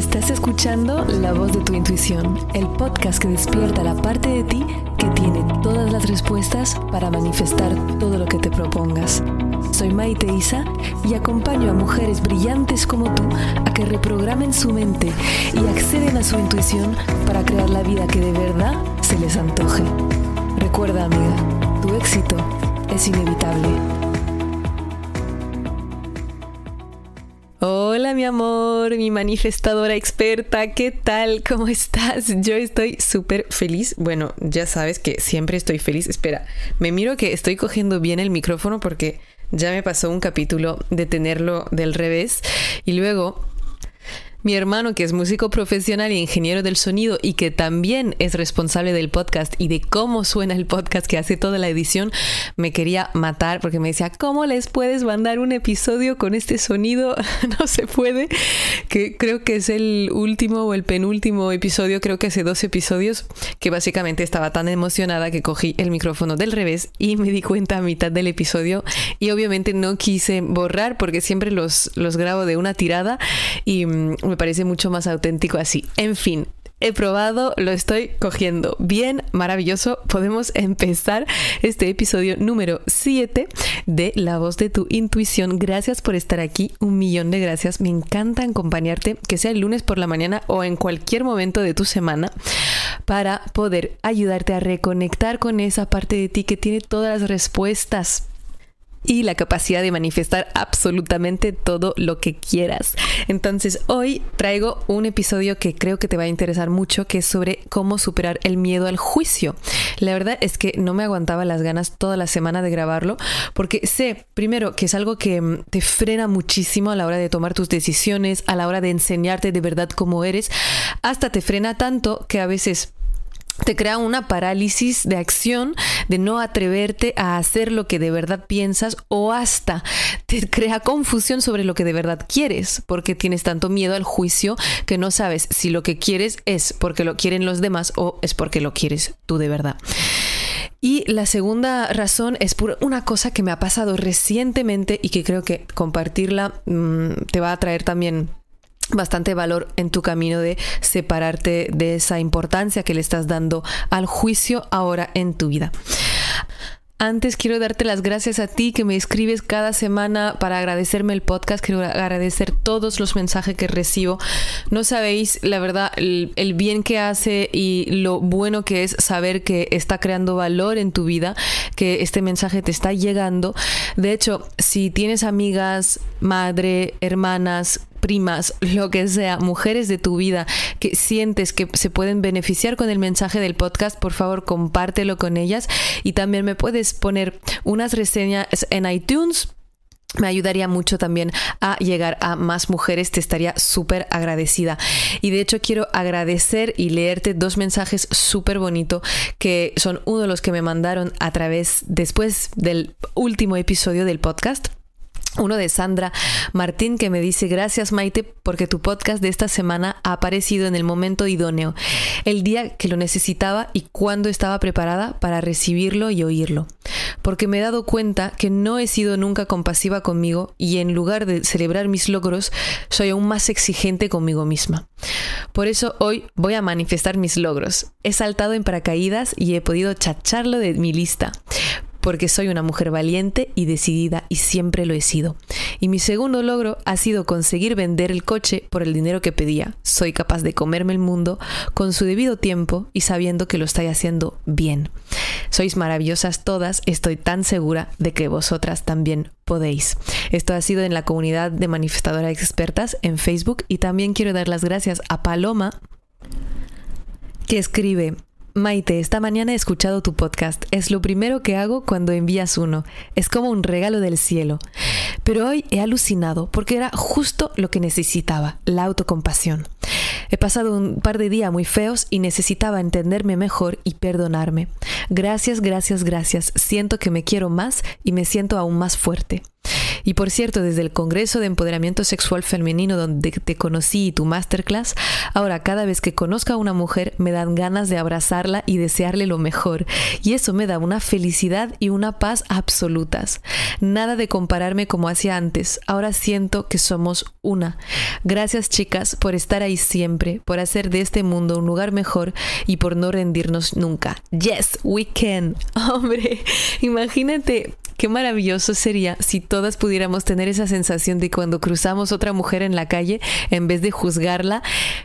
Estás escuchando La voz de tu intuición, el podcast que despierta la parte de ti que tiene todas las respuestas para manifestar todo lo que te propongas. Soy Maite Isa y acompaño a mujeres brillantes como tú a que reprogramen su mente y acceden a su intuición para crear la vida que de verdad se les antoje. Recuerda amiga, tu éxito es inevitable mi amor, mi manifestadora experta, ¿qué tal? ¿Cómo estás? Yo estoy súper feliz. Bueno, ya sabes que siempre estoy feliz. Espera, me miro que estoy cogiendo bien el micrófono porque ya me pasó un capítulo de tenerlo del revés y luego mi hermano, que es músico profesional y ingeniero del sonido y que también es responsable del podcast y de cómo suena el podcast que hace toda la edición, me quería matar porque me decía, ¿cómo les puedes mandar un episodio con este sonido? no se puede, que creo que es el último o el penúltimo episodio, creo que hace dos episodios, que básicamente estaba tan emocionada que cogí el micrófono del revés y me di cuenta a mitad del episodio y obviamente no quise borrar porque siempre los, los grabo de una tirada y mm, me parece mucho más auténtico así. En fin, he probado, lo estoy cogiendo bien, maravilloso. Podemos empezar este episodio número 7 de La voz de tu intuición. Gracias por estar aquí, un millón de gracias. Me encanta acompañarte, que sea el lunes por la mañana o en cualquier momento de tu semana, para poder ayudarte a reconectar con esa parte de ti que tiene todas las respuestas y la capacidad de manifestar absolutamente todo lo que quieras. Entonces hoy traigo un episodio que creo que te va a interesar mucho, que es sobre cómo superar el miedo al juicio. La verdad es que no me aguantaba las ganas toda la semana de grabarlo, porque sé, primero, que es algo que mm, te frena muchísimo a la hora de tomar tus decisiones, a la hora de enseñarte de verdad cómo eres, hasta te frena tanto que a veces te crea una parálisis de acción, de no atreverte a hacer lo que de verdad piensas o hasta te crea confusión sobre lo que de verdad quieres, porque tienes tanto miedo al juicio que no sabes si lo que quieres es porque lo quieren los demás o es porque lo quieres tú de verdad. Y la segunda razón es por una cosa que me ha pasado recientemente y que creo que compartirla mm, te va a traer también bastante valor en tu camino de separarte de esa importancia que le estás dando al juicio ahora en tu vida. Antes quiero darte las gracias a ti que me escribes cada semana para agradecerme el podcast. Quiero agradecer todos los mensajes que recibo. No sabéis, la verdad, el, bien que hace y lo bueno que es saber que está creando valor en tu vida, que este mensaje te está llegando. De hecho, si tienes amigas, madre, hermanas, primas, lo que sea, mujeres de tu vida que sientes que se pueden beneficiar con el mensaje del podcast, por favor compártelo con ellas y también me puedes poner unas reseñas en iTunes me ayudaría mucho también a llegar a más mujeres, te estaría súper agradecida. Y de hecho quiero agradecer y leerte dos mensajes súper bonitos que son uno de los que me mandaron a través después del último episodio del podcast. Uno de Sandra Martín que me dice gracias Maite porque tu podcast de esta semana ha aparecido en el momento idóneo, el día que lo necesitaba y cuando estaba preparada para recibirlo y oírlo. Porque me he dado cuenta que no he sido nunca compasiva conmigo y en lugar de celebrar mis logros soy aún más exigente conmigo misma. Por eso hoy voy a manifestar mis logros. He saltado en paracaídas y he podido chacharlo de mi lista porque soy una mujer valiente y decidida y siempre lo he sido. Y mi segundo logro ha sido conseguir vender el coche por el dinero que pedía. Soy capaz de comerme el mundo con su debido tiempo y sabiendo que lo estoy haciendo bien. Sois maravillosas todas, estoy tan segura de que vosotras también podéis. Esto ha sido en la comunidad de manifestadoras expertas en Facebook y también quiero dar las gracias a Paloma que escribe Maite, esta mañana he escuchado tu podcast. Es lo primero que hago cuando envías uno. Es como un regalo del cielo. Pero hoy he alucinado porque era justo lo que necesitaba, la autocompasión. He pasado un par de días muy feos y necesitaba entenderme mejor y perdonarme. Gracias, gracias, gracias. Siento que me quiero más y me siento aún más fuerte. Y por cierto, desde el Congreso de Empoderamiento Sexual Femenino donde te conocí y tu masterclass, ahora cada vez que conozco a una mujer me dan ganas de abrazarla y desearle lo mejor. Y eso me da una felicidad y una paz absolutas. Nada de compararme como hacía antes. Ahora siento que somos una. Gracias chicas por estar ahí siempre, por hacer de este mundo un lugar mejor y por no rendirnos nunca. Yes, we can. Hombre, imagínate Qué maravilloso sería si todas pudiéramos tener esa sensación de cuando cruzamos otra mujer en la calle, en vez de juzgarla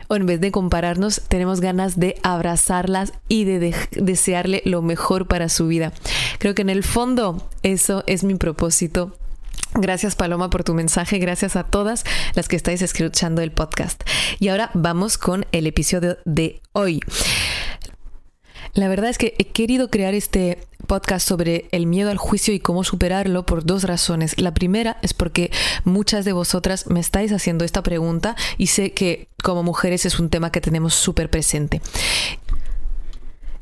o en vez de compararnos, tenemos ganas de abrazarlas y de, de desearle lo mejor para su vida. Creo que en el fondo eso es mi propósito Gracias Paloma por tu mensaje, gracias a todas las que estáis escuchando el podcast. Y ahora vamos con el episodio de hoy. La verdad es que he querido crear este podcast sobre el miedo al juicio y cómo superarlo por dos razones. La primera es porque muchas de vosotras me estáis haciendo esta pregunta y sé que como mujeres es un tema que tenemos súper presente.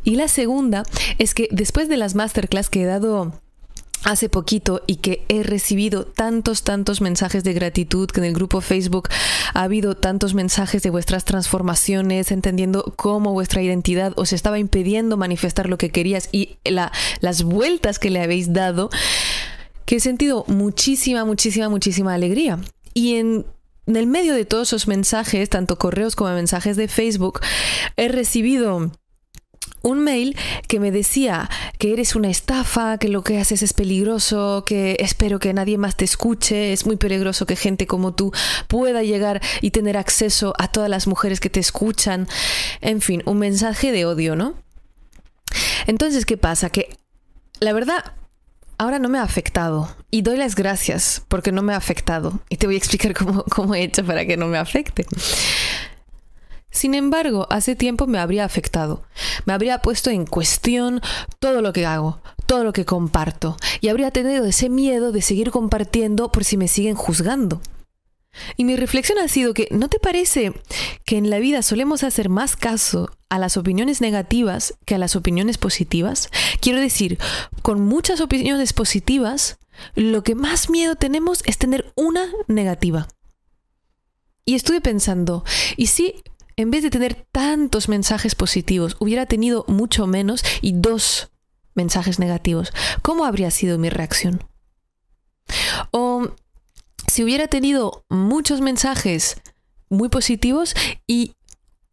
Y la segunda es que después de las masterclass que he dado hace poquito y que he recibido tantos, tantos mensajes de gratitud, que en el grupo Facebook ha habido tantos mensajes de vuestras transformaciones, entendiendo cómo vuestra identidad os estaba impidiendo manifestar lo que querías y las vueltas que le habéis dado, que he sentido muchísima, muchísima, muchísima alegría. Y en el medio de todos esos mensajes, tanto correos como mensajes de Facebook, he recibido un mail que me decía que eres una estafa, que lo que haces es peligroso, que espero que nadie más te escuche, es muy peligroso que gente como tú pueda llegar y tener acceso a todas las mujeres que te escuchan. En fin, un mensaje de odio, ¿no? Entonces, ¿qué pasa? Que la verdad... Ahora no me ha afectado y doy las gracias porque no me ha afectado y te voy a explicar cómo, he hecho para que no me afecte. Sin embargo, hace tiempo me habría afectado, me habría puesto en cuestión todo lo que hago, todo lo que comparto, y habría tenido ese miedo de seguir compartiendo por si me siguen juzgando. Y mi reflexión ha sido que, ¿no te parece que en la vida solemos hacer más caso a las opiniones negativas que a las opiniones positivas? Quiero decir, con muchas opiniones positivas, lo que más miedo tenemos es tener una negativa. Y estuve pensando, ¿y si en vez de tener tantos mensajes positivos, hubiera tenido mucho menos y dos mensajes negativos, ¿cómo habría sido mi reacción? O si hubiera tenido muchos mensajes muy positivos y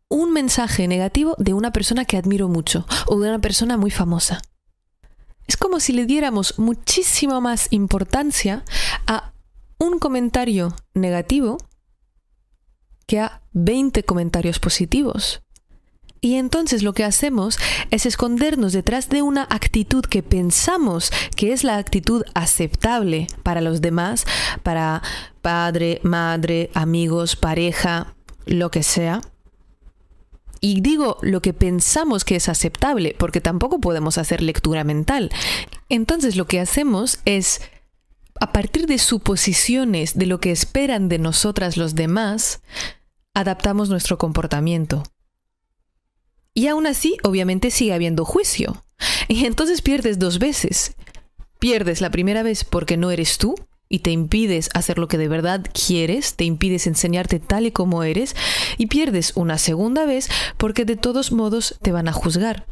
un mensaje negativo de una persona que admiro mucho o de una persona muy famosa. Es como si le diéramos muchísima más importancia a un comentario negativo 20 comentarios positivos. Y entonces lo que hacemos es escondernos detrás de una actitud que pensamos que es la actitud aceptable para los demás, para padre, madre, amigos, pareja, lo que sea. Y digo lo que pensamos que es aceptable, porque tampoco podemos hacer lectura mental. Entonces lo que hacemos es, a partir de suposiciones de lo que esperan de nosotras los demás, adaptamos nuestro comportamiento. Y aún así, obviamente sigue habiendo juicio. Y entonces pierdes dos veces. Pierdes la primera vez porque no eres tú y te impides hacer lo que de verdad quieres, te impides enseñarte tal y como eres y pierdes una segunda vez porque de todos modos te van a juzgar.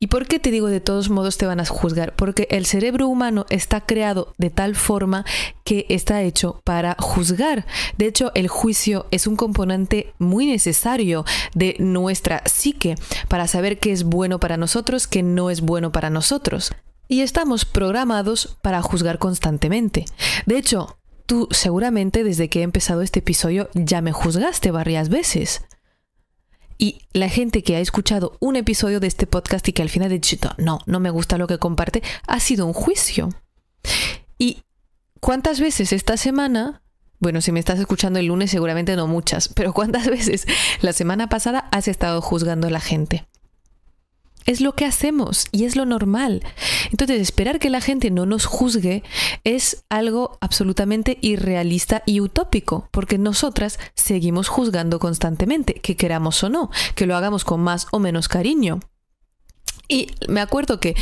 ¿Y por qué te digo de todos modos te van a juzgar? Porque el cerebro humano está creado de tal forma que está hecho para juzgar. De hecho, el juicio es un componente muy necesario de nuestra psique para saber qué es bueno para nosotros, qué no es bueno para nosotros. Y estamos programados para juzgar constantemente. De hecho, tú seguramente desde que he empezado este episodio ya me juzgaste varias veces. Y la gente que ha escuchado un episodio de este podcast y que al final ha dicho, no, no me gusta lo que comparte, ha sido un juicio. ¿Y cuántas veces esta semana, bueno, si me estás escuchando el lunes seguramente no muchas, pero cuántas veces la semana pasada has estado juzgando a la gente? Es lo que hacemos y es lo normal. Entonces, esperar que la gente no nos juzgue es algo absolutamente irrealista y utópico, porque nosotras seguimos juzgando constantemente, que queramos o no, que lo hagamos con más o menos cariño. Y me acuerdo que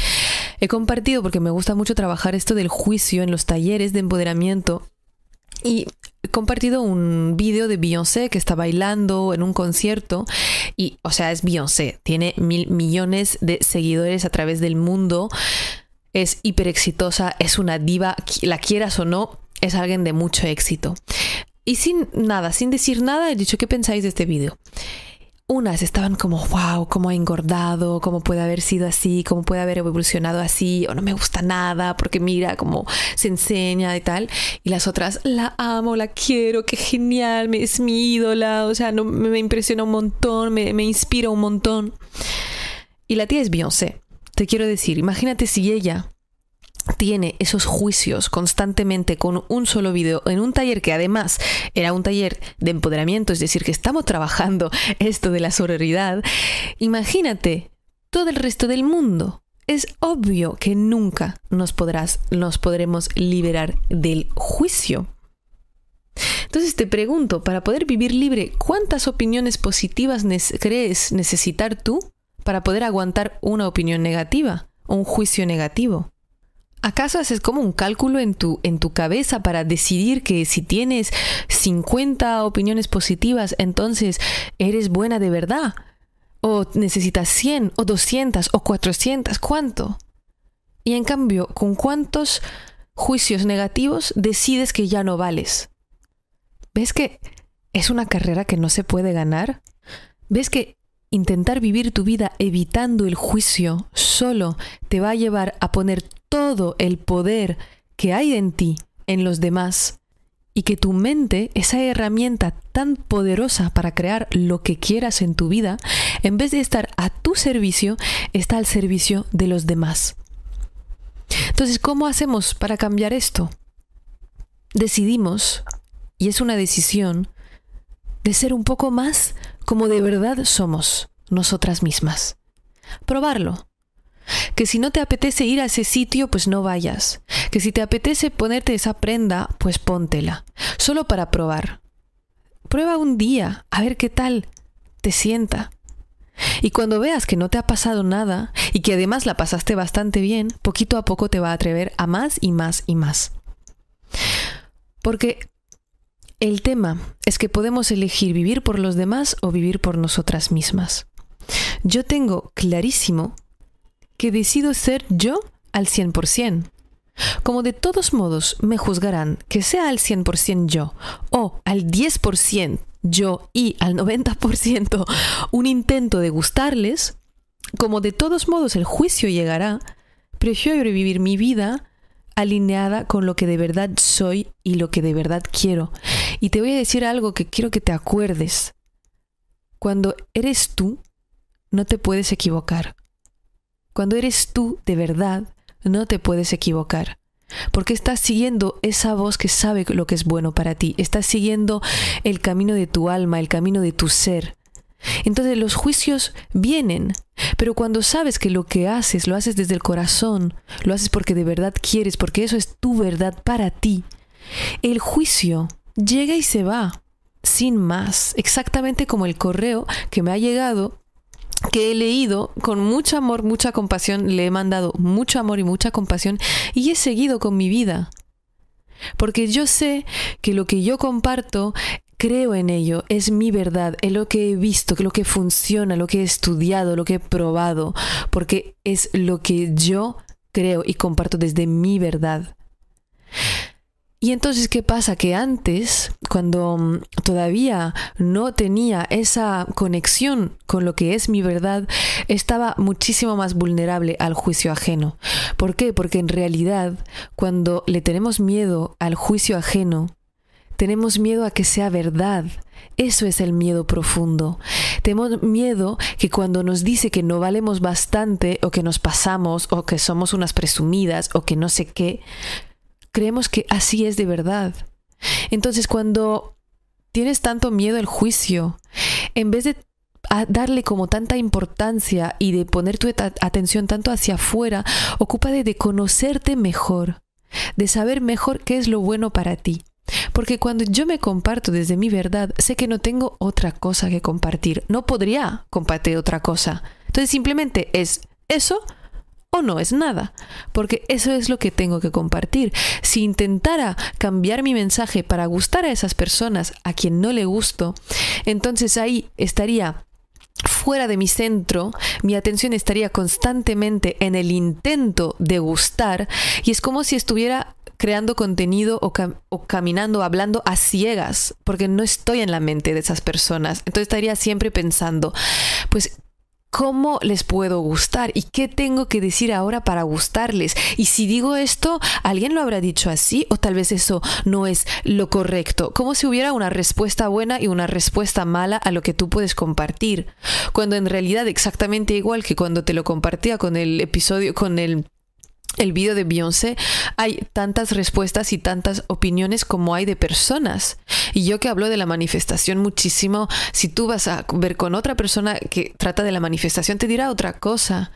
he compartido, porque me gusta mucho trabajar esto del juicio en los talleres de empoderamiento, y he compartido un vídeo de Beyoncé que está bailando en un concierto y, o sea, es Beyoncé, tiene mil millones de seguidores a través del mundo, es hiper exitosa, es una diva, la quieras o no, es alguien de mucho éxito. Y sin nada, sin decir nada, he dicho, ¿qué pensáis de este vídeo? unas estaban como, wow, cómo ha engordado, cómo puede haber sido así, cómo puede haber evolucionado así, o no me gusta nada, porque mira cómo se enseña y tal. Y las otras, la amo, la quiero, qué genial, es mi ídola, o sea, no, me impresiona un montón, me, me inspira un montón. Y la tía es Beyoncé, te quiero decir, imagínate si ella tiene esos juicios constantemente con un solo video en un taller que además era un taller de empoderamiento, es decir, que estamos trabajando esto de la sororidad, imagínate todo el resto del mundo. Es obvio que nunca nos podrás, nos podremos liberar del juicio. Entonces te pregunto, para poder vivir libre, ¿cuántas opiniones positivas crees necesitar tú para poder aguantar una opinión negativa, un juicio negativo? ¿Acaso haces como un cálculo en tu, en tu cabeza para decidir que si tienes 50 opiniones positivas, entonces eres buena de verdad? ¿O necesitas 100 o 200 o 400? ¿Cuánto? Y en cambio, ¿con cuántos juicios negativos decides que ya no vales? ¿Ves que es una carrera que no se puede ganar? ¿Ves que intentar vivir tu vida evitando el juicio solo te va a llevar a poner todo el poder que hay en ti, en los demás, y que tu mente, esa herramienta tan poderosa para crear lo que quieras en tu vida, en vez de estar a tu servicio, está al servicio de los demás. Entonces, ¿cómo hacemos para cambiar esto? Decidimos, y es una decisión, de ser un poco más como de verdad somos nosotras mismas. Probarlo, que si no te apetece ir a ese sitio, pues no vayas, que si te apetece ponerte esa prenda, pues póntela, solo para probar. Prueba un día, a ver qué tal te sienta. Y cuando veas que no te ha pasado nada y que además la pasaste bastante bien, poquito a poco te va a atrever a más y más y más. Porque el tema es que podemos elegir vivir por los demás o vivir por nosotras mismas. Yo tengo clarísimo que decido ser yo al 100%. Como de todos modos me juzgarán que sea al 100% yo o al 10% yo y al 90% un intento de gustarles, como de todos modos el juicio llegará, prefiero vivir mi vida alineada con lo que de verdad soy y lo que de verdad quiero. Y te voy a decir algo que quiero que te acuerdes. Cuando eres tú, no te puedes equivocar. Cuando eres tú de verdad, no te puedes equivocar. Porque estás siguiendo esa voz que sabe lo que es bueno para ti. Estás siguiendo el camino de tu alma, el camino de tu ser. Entonces los juicios vienen, pero cuando sabes que lo que haces lo haces desde el corazón, lo haces porque de verdad quieres, porque eso es tu verdad para ti, el juicio llega y se va, sin más, exactamente como el correo que me ha llegado que he leído con mucho amor, mucha compasión, le he mandado mucho amor y mucha compasión y he seguido con mi vida. Porque yo sé que lo que yo comparto, creo en ello, es mi verdad, es lo que he visto, que lo que funciona, lo que he estudiado, lo que he probado, porque es lo que yo creo y comparto desde mi verdad. Y entonces, ¿qué pasa? Que antes, cuando mm, todavía no tenía esa conexión con lo que es mi verdad, estaba muchísimo más vulnerable al juicio ajeno. ¿Por qué? Porque en realidad, cuando le tenemos miedo al juicio ajeno, tenemos miedo a que sea verdad. Eso es el miedo profundo. Tenemos miedo que cuando nos dice que no valemos bastante o que nos pasamos o que somos unas presumidas o que no sé qué, creemos que así es de verdad. Entonces cuando tienes tanto miedo al juicio, en vez de darle como tanta importancia y de poner tu atención tanto hacia afuera, ocupa de conocerte mejor, de saber mejor qué es lo bueno para ti. Porque cuando yo me comparto desde mi verdad, sé que no tengo otra cosa que compartir. No podría compartir otra cosa. Entonces simplemente es eso o no es nada, porque eso es lo que tengo que compartir. Si intentara cambiar mi mensaje para gustar a esas personas a quien no le gusto, entonces ahí estaría fuera de mi centro, mi atención estaría constantemente en el intento de gustar y es como si estuviera creando contenido o, o, caminando, hablando a ciegas, porque no estoy en la mente de esas personas. Entonces estaría siempre pensando, pues cómo les puedo gustar y qué tengo que decir ahora para gustarles. Y si digo esto, alguien lo habrá dicho así o tal vez eso no es lo correcto. Como si hubiera una respuesta buena y una respuesta mala a lo que tú puedes compartir. Cuando en realidad exactamente igual que cuando te lo compartía con el episodio, con el el video de Beyoncé, hay tantas respuestas y tantas opiniones como hay de personas. Y yo que hablo de la manifestación muchísimo, si tú vas a ver con otra persona que trata de la manifestación, te dirá otra cosa.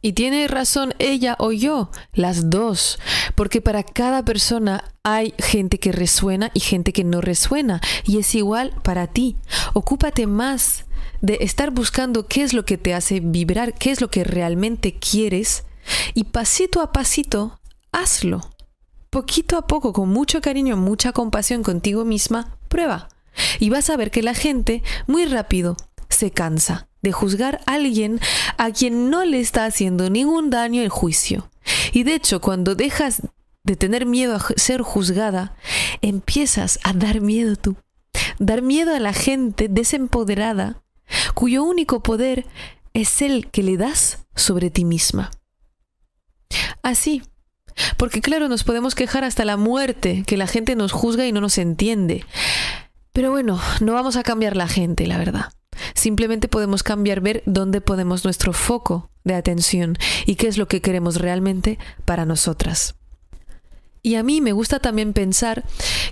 Y tiene razón ella o yo, las dos, porque para cada persona hay gente que resuena y gente que no resuena, y es igual para ti. Ocúpate más de estar buscando qué es lo que te hace vibrar, qué es lo que realmente quieres y pasito a pasito, hazlo. Poquito a poco, con mucho cariño, mucha compasión contigo misma, prueba. Y vas a ver que la gente muy rápido se cansa de juzgar a alguien a quien no le está haciendo ningún daño el juicio. Y de hecho, cuando dejas de tener miedo a ser juzgada, empiezas a dar miedo tú. Dar miedo a la gente desempoderada, cuyo único poder es el que le das sobre ti misma. Así. Porque claro, nos podemos quejar hasta la muerte, que la gente nos juzga y no nos entiende. Pero bueno, no vamos a cambiar la gente, la verdad. Simplemente podemos cambiar, ver dónde ponemos nuestro foco de atención y qué es lo que queremos realmente para nosotras. Y a mí me gusta también pensar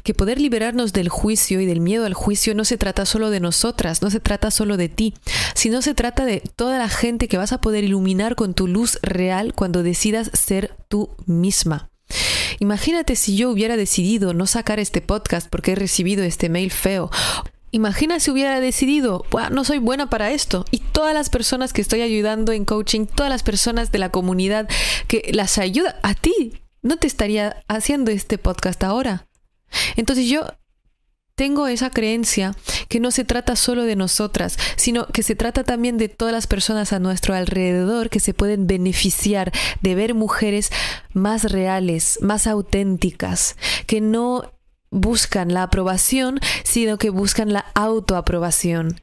que poder liberarnos del juicio y del miedo al juicio no se trata solo de nosotras, no se trata solo de ti, sino se trata de toda la gente que vas a poder iluminar con tu luz real cuando decidas ser tú misma. Imagínate si yo hubiera decidido no sacar este podcast porque he recibido este mail feo. Imagina si hubiera decidido, no soy buena para esto. Y todas las personas que estoy ayudando en coaching, todas las personas de la comunidad que las ayuda a ti, no te estaría haciendo este podcast ahora. Entonces yo tengo esa creencia que no se trata solo de nosotras, sino que se trata también de todas las personas a nuestro alrededor que se pueden beneficiar de ver mujeres más reales, más auténticas, que no buscan la aprobación, sino que buscan la autoaprobación.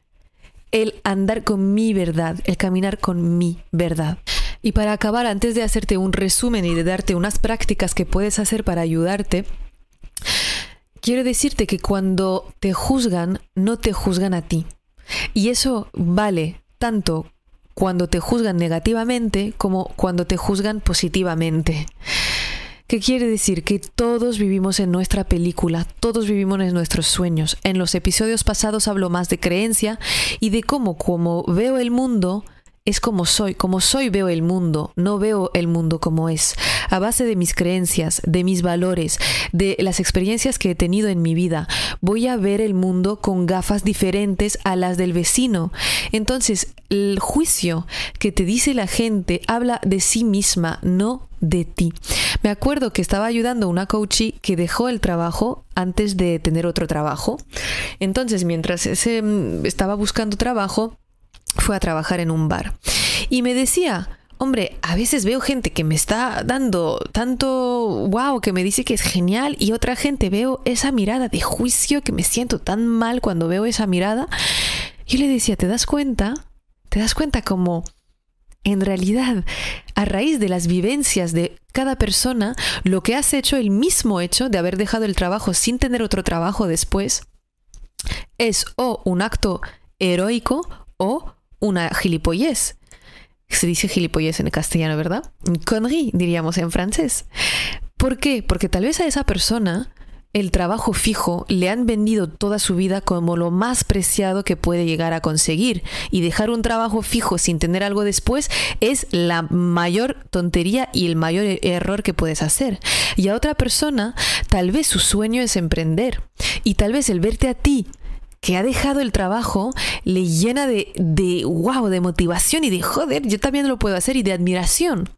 El andar con mi verdad, el caminar con mi verdad. Y para acabar, antes de hacerte un resumen y de darte unas prácticas que puedes hacer para ayudarte, quiero decirte que cuando te juzgan, no te juzgan a ti. Y eso vale tanto cuando te juzgan negativamente como cuando te juzgan positivamente. ¿Qué quiere decir? Que todos vivimos en nuestra película, todos vivimos en nuestros sueños. En los episodios pasados hablo más de creencia y de cómo como veo el mundo, es como soy, como soy veo el mundo, no veo el mundo como es, a base de mis creencias, de mis valores, de las experiencias que he tenido en mi vida, voy a ver el mundo con gafas diferentes a las del vecino. Entonces, el juicio que te dice la gente habla de sí misma, no de ti. Me acuerdo que estaba ayudando a una coachee que dejó el trabajo antes de tener otro trabajo. Entonces, mientras se mm, estaba buscando trabajo, fue a trabajar en un bar. Y me decía, hombre, a veces veo gente que me está dando tanto wow, que me dice que es genial, y otra gente veo esa mirada de juicio, que me siento tan mal cuando veo esa mirada. Yo le decía, ¿te das cuenta? ¿Te das cuenta como en realidad, a raíz de las vivencias de cada persona, lo que has hecho, el mismo hecho de haber dejado el trabajo sin tener otro trabajo después, es o un acto heroico o una gilipollez. Se dice gilipollez en castellano, ¿verdad? Connerie, diríamos en francés. ¿Por qué? Porque tal vez a esa persona el trabajo fijo le han vendido toda su vida como lo más preciado que puede llegar a conseguir y dejar un trabajo fijo sin tener algo después es la mayor tontería y el mayor e-, error que puedes hacer. Y a otra persona tal vez su sueño es emprender y tal vez el verte a ti que ha dejado el trabajo le llena de, de wow, de motivación y de joder, yo también lo puedo hacer y de admiración.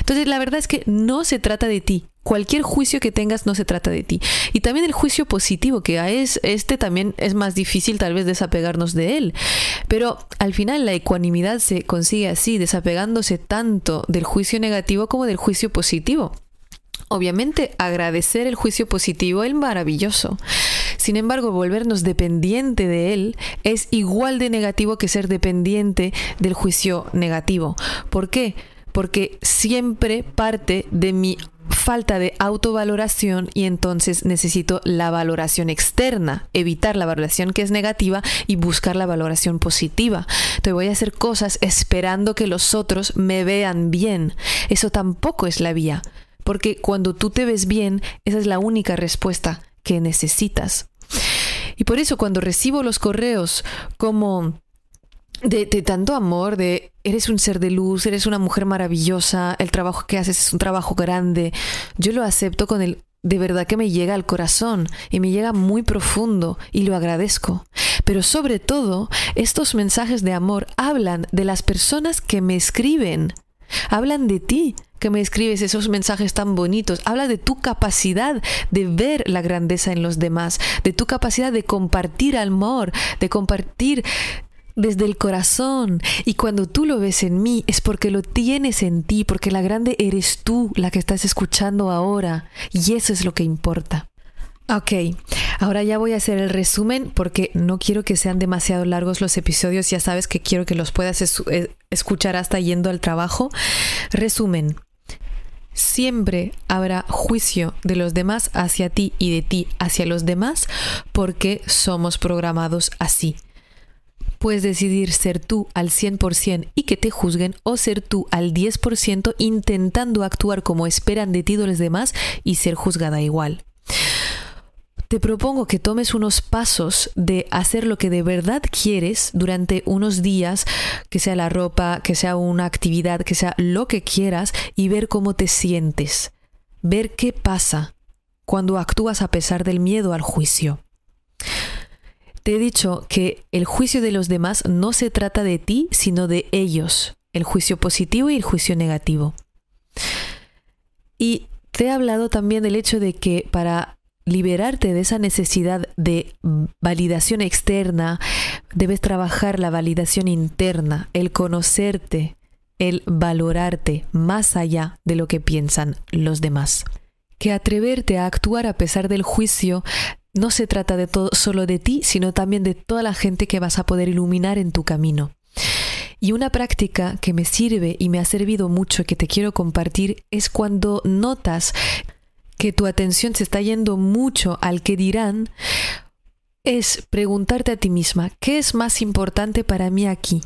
Entonces la verdad es que no se trata de ti. Cualquier juicio que tengas no se trata de ti. Y también el juicio positivo, que es este también es más difícil tal vez desapegarnos de él. Pero al final la ecuanimidad se consigue así, desapegándose tanto del juicio negativo como del juicio positivo. Obviamente agradecer el juicio positivo es maravilloso, sin embargo, volvernos dependiente de él es igual de negativo que ser dependiente del juicio negativo. ¿Por qué? Porque siempre parte de mi falta de autovaloración y entonces necesito la valoración externa, evitar la valoración que es negativa y buscar la valoración positiva. Te voy a hacer cosas esperando que los otros me vean bien. Eso tampoco es la vía, porque cuando tú te ves bien, esa es la única respuesta que necesitas. Y por eso cuando recibo los correos como de, tanto amor, de eres un ser de luz, eres una mujer maravillosa, el trabajo que haces es un trabajo grande, yo lo acepto con el de verdad que me llega al corazón y me llega muy profundo y lo agradezco. Pero sobre todo, estos mensajes de amor hablan de las personas que me escriben, hablan de ti, que me escribes, esos mensajes tan bonitos. Habla de tu capacidad de ver la grandeza en los demás, de tu capacidad de compartir amor, de compartir desde el corazón. Y cuando tú lo ves en mí es porque lo tienes en ti, porque la grande eres tú la que estás escuchando ahora. Y eso es lo que importa. Ok, ahora ya voy a hacer el resumen porque no quiero que sean demasiado largos los episodios, ya sabes que quiero que los puedas eh, escuchar hasta yendo al trabajo. Resumen, siempre habrá juicio de los demás hacia ti y de ti hacia los demás porque somos programados así. Puedes decidir ser tú al 100% y que te juzguen o ser tú al 10% intentando actuar como esperan de ti los demás y ser juzgada igual te propongo que tomes unos pasos de hacer lo que de verdad quieres durante unos días, que sea la ropa, que sea una actividad, que sea lo que quieras, y ver cómo te sientes, ver qué pasa cuando actúas a pesar del miedo al juicio. Te he dicho que el juicio de los demás no se trata de ti, sino de ellos, el juicio positivo y el juicio negativo. Y te he hablado también del hecho de que para liberarte de esa necesidad de validación externa, debes trabajar la validación interna, el conocerte, el valorarte más allá de lo que piensan los demás. Que atreverte a actuar a pesar del juicio no se trata de todo, solo de ti, sino también de toda la gente que vas a poder iluminar en tu camino. Y una práctica que me sirve y me ha servido mucho, que te quiero compartir, es cuando notas que tu atención se está yendo mucho al que dirán, es preguntarte a ti misma, ¿qué es más importante para mí aquí?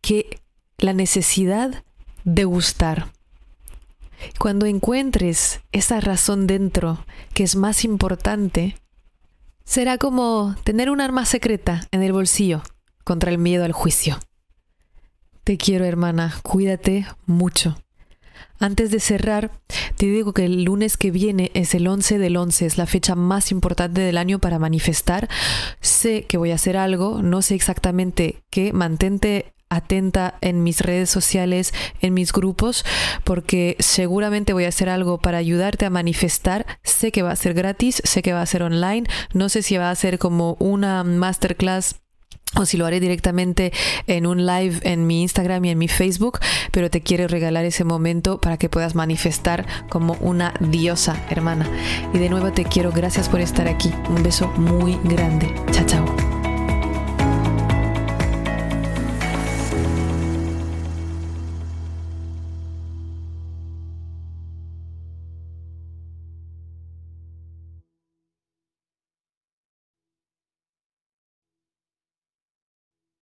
Que la necesidad de gustar. Cuando encuentres esa razón dentro que es más importante, será como tener un arma secreta en el bolsillo contra el miedo al juicio. Te quiero, hermana, cuídate mucho. Antes de cerrar, te digo que el lunes que viene es el 11 del 11, es la fecha más importante del año para manifestar. Sé que voy a hacer algo, no sé exactamente qué, mantente atenta en mis redes sociales, en mis grupos, porque seguramente voy a hacer algo para ayudarte a manifestar. Sé que va a ser gratis, sé que va a ser online, no sé si va a ser como una masterclass o si lo haré directamente en un live en mi Instagram y en mi Facebook, pero te quiero regalar ese momento para que puedas manifestar como una diosa, hermana. Y de nuevo te quiero, gracias por estar aquí. Un beso muy grande. Chao, chao.